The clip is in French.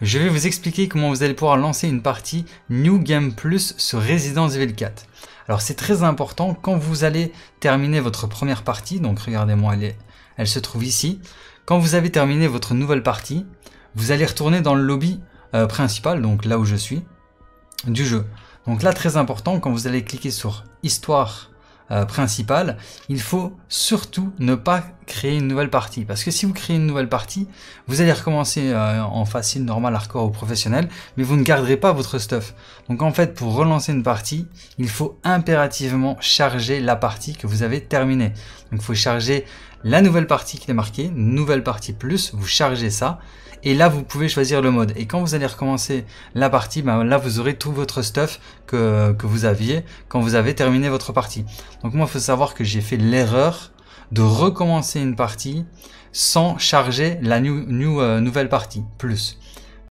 Je vais vous expliquer comment vous allez pouvoir lancer une partie New Game Plus sur Resident Evil 4. Alors c'est très important, quand vous allez terminer votre première partie, donc regardez-moi, elle, elle se trouve ici, quand vous avez terminé votre nouvelle partie, vous allez retourner dans le lobby euh, principal, donc là où je suis, du jeu. Donc là, très important, quand vous allez cliquer sur Histoire principal euh, principale, il faut surtout ne pas créer une nouvelle partie. Parce que si vous créez une nouvelle partie, vous allez recommencer euh, en facile, normal, hardcore ou professionnel, mais vous ne garderez pas votre stuff. Donc en fait, pour relancer une partie, il faut impérativement charger la partie que vous avez terminée. Donc il faut charger la nouvelle partie qui est marquée, nouvelle partie plus, vous chargez ça, et là vous pouvez choisir le mode. Et quand vous allez recommencer la partie, bah, là vous aurez tout votre stuff que, que vous aviez quand vous avez terminé votre partie. Donc moi il faut savoir que j'ai fait l'erreur de recommencer une partie sans charger la new, euh, nouvelle partie plus.